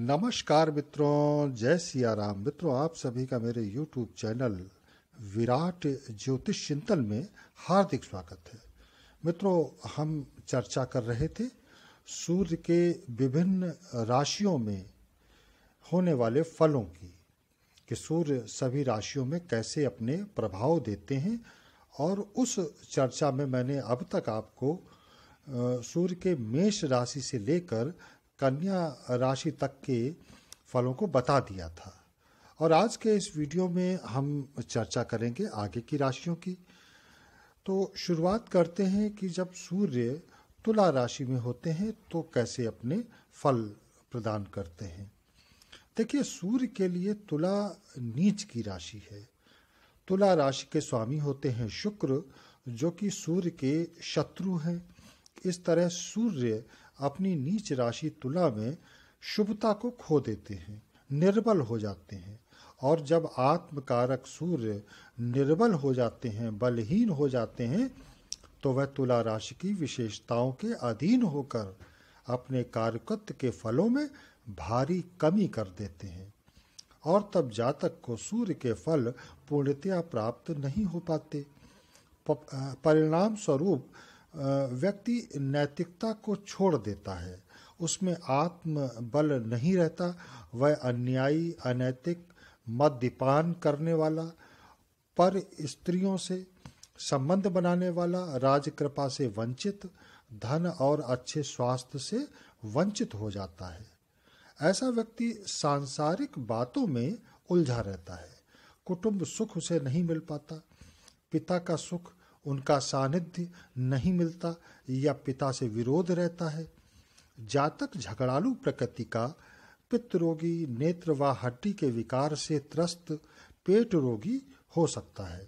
नमस्कार मित्रों जय सिया राम मित्रों आप सभी का मेरे यूट्यूब चैनल विराट ज्योतिष चिंतन में हार्दिक स्वागत है मित्रों हम चर्चा कर रहे थे सूर्य के विभिन्न राशियों में होने वाले फलों की कि सूर्य सभी राशियों में कैसे अपने प्रभाव देते हैं और उस चर्चा में मैंने अब तक आपको सूर्य के मेष राशि से लेकर कन्या राशि तक के फलों को बता दिया था और आज के इस वीडियो में हम चर्चा करेंगे आगे की राशियों की तो शुरुआत करते हैं कि जब सूर्य तुला राशि में होते हैं तो कैसे अपने फल प्रदान करते हैं देखिए सूर्य के लिए तुला नीच की राशि है तुला राशि के स्वामी होते हैं शुक्र जो कि सूर्य के शत्रु हैं इस तरह सूर्य अपनी नीच राशि तुला में शुभता को खो देते हैं निर्बल हो जाते हैं और जब आत्मकारक सूर्य निर्बल हो जाते हैं बलहीन हो जाते हैं तो वह तुला राशि की विशेषताओं के अधीन होकर अपने कार्यकत्व के फलों में भारी कमी कर देते हैं और तब जातक को सूर्य के फल पूर्णतया प्राप्त नहीं हो पाते परिणाम स्वरूप व्यक्ति नैतिकता को छोड़ देता है उसमें आत्म बल नहीं रहता वह अन्यायी अनैतिक मद्यपान करने वाला पर स्त्रियों से संबंध बनाने वाला राजकृपा से वंचित धन और अच्छे स्वास्थ्य से वंचित हो जाता है ऐसा व्यक्ति सांसारिक बातों में उलझा रहता है कुटुंब सुख उसे नहीं मिल पाता पिता का सुख उनका सानिध्य नहीं मिलता या पिता से विरोध रहता है जातक झगड़ालू प्रकृति का पित्त रोगी नेत्र व हड्डी के विकार से त्रस्त पेट रोगी हो सकता है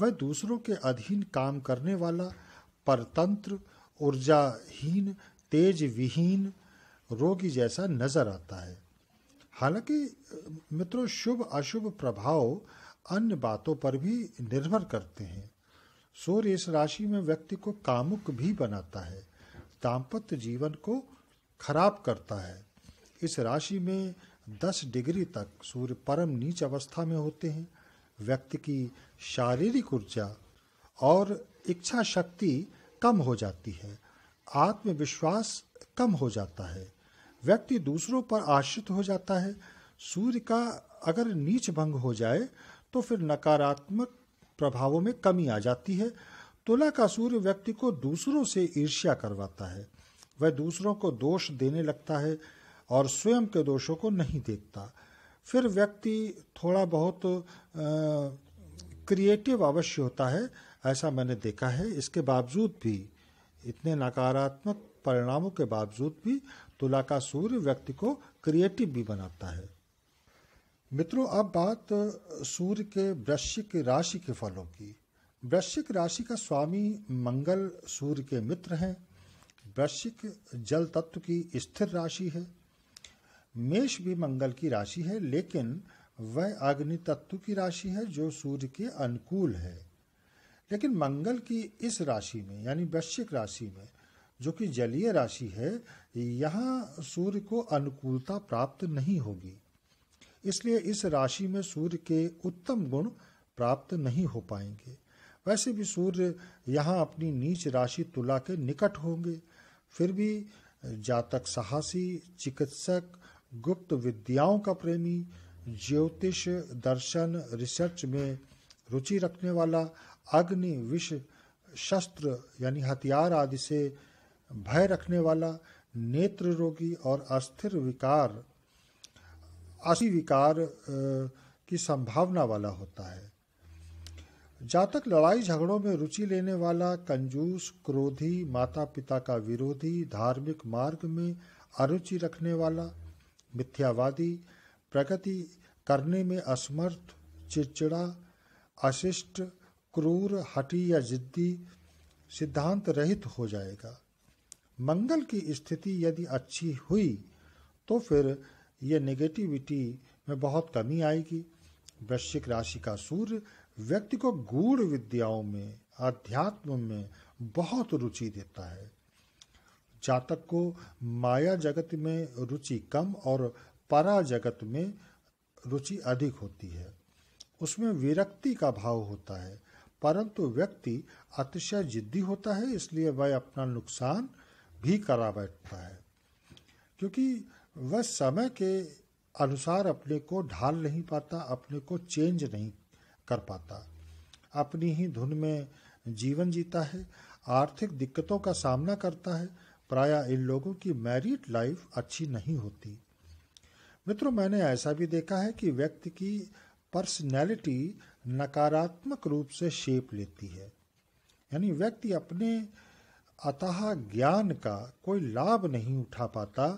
वह दूसरों के अधीन काम करने वाला परतंत्र ऊर्जाहीन तेज विहीन रोगी जैसा नजर आता है हालांकि मित्रों शुभ अशुभ प्रभाव अन्य बातों पर भी निर्भर करते हैं सूर्य इस राशि में व्यक्ति को कामुक भी बनाता है दाम्पत्य जीवन को खराब करता है इस राशि में 10 डिग्री तक सूर्य परम नीच अवस्था में होते हैं व्यक्ति की शारीरिक ऊर्जा और इच्छा शक्ति कम हो जाती है आत्मविश्वास कम हो जाता है व्यक्ति दूसरों पर आश्रित हो जाता है सूर्य का अगर नीच भंग हो जाए तो फिर नकारात्मक प्रभावों में कमी आ जाती है तुला का सूर्य व्यक्ति को दूसरों से ईर्ष्या करवाता है वह दूसरों को दोष देने लगता है और स्वयं के दोषों को नहीं देखता फिर व्यक्ति थोड़ा बहुत क्रिएटिव अवश्य होता है ऐसा मैंने देखा है इसके बावजूद भी इतने नकारात्मक परिणामों के बावजूद भी तुला का सूर्य व्यक्ति को क्रिएटिव भी बनाता है मित्रों अब बात सूर्य के वृश्चिक राशि के फलों की वृश्चिक राशि का स्वामी मंगल सूर्य के मित्र हैं वृश्चिक जल तत्व की स्थिर राशि है मेष भी मंगल की राशि है लेकिन वह अग्नि तत्व की राशि है जो सूर्य के अनुकूल है लेकिन मंगल की इस राशि में यानी वृश्चिक राशि में जो कि जलीय राशि है यहाँ सूर्य को अनुकूलता प्राप्त नहीं होगी इसलिए इस राशि में सूर्य के उत्तम गुण प्राप्त नहीं हो पाएंगे वैसे भी सूर्य यहाँ अपनी नीच राशि तुला के निकट होंगे फिर भी जातक साहसी चिकित्सक गुप्त विद्याओं का प्रेमी ज्योतिष दर्शन रिसर्च में रुचि रखने वाला अग्नि विष शस्त्र यानी हथियार आदि से भय रखने वाला नेत्र रोगी और अस्थिर विकार असी विकार की संभावना वाला होता है जातक लड़ाई झगड़ों में रुचि लेने वाला कंजूस क्रोधी माता पिता का विरोधी धार्मिक मार्ग में अरुचि रखने वाला मिथ्यावादी प्रगति करने में असमर्थ चिड़चिड़ा अशिष्ट क्रूर हटी या जिद्दी सिद्धांत रहित हो जाएगा मंगल की स्थिति यदि अच्छी हुई तो फिर यह नेगेटिविटी में बहुत कमी आएगी वृश्चिक राशि का सूर्य व्यक्ति को गूढ़ विद्याओं में अध्यात्म में बहुत रुचि देता है जातक को माया जगत में रुचि कम और परा जगत में रुचि अधिक होती है उसमें विरक्ति का भाव होता है परंतु व्यक्ति अतिशय जिद्दी होता है इसलिए वह अपना नुकसान भी करा बैठता है क्योंकि वह समय के अनुसार अपने को ढाल नहीं पाता अपने को चेंज नहीं कर पाता अपनी ही धुन में जीवन जीता है आर्थिक दिक्कतों का सामना करता है प्राय इन लोगों की मैरिड लाइफ अच्छी नहीं होती मित्रों मैंने ऐसा भी देखा है कि व्यक्ति की पर्सनैलिटी नकारात्मक रूप से शेप लेती है यानी व्यक्ति अपने अतः ज्ञान का कोई लाभ नहीं उठा पाता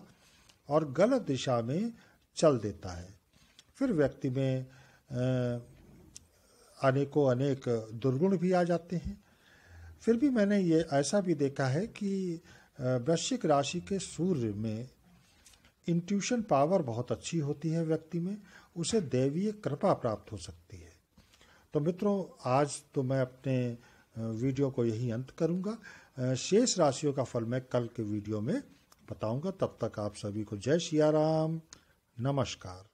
और गलत दिशा में चल देता है फिर व्यक्ति में अनेकों अनेक दुर्गुण भी आ जाते हैं फिर भी मैंने ये ऐसा भी देखा है कि वृश्चिक राशि के सूर्य में इंट्यूशन पावर बहुत अच्छी होती है व्यक्ति में उसे दैवीय कृपा प्राप्त हो सकती है तो मित्रों आज तो मैं अपने वीडियो को यही अंत करूंगा शेष राशियों का फल मैं कल के वीडियो में बताऊंगा तब तक आप सभी को जय सिया राम नमस्कार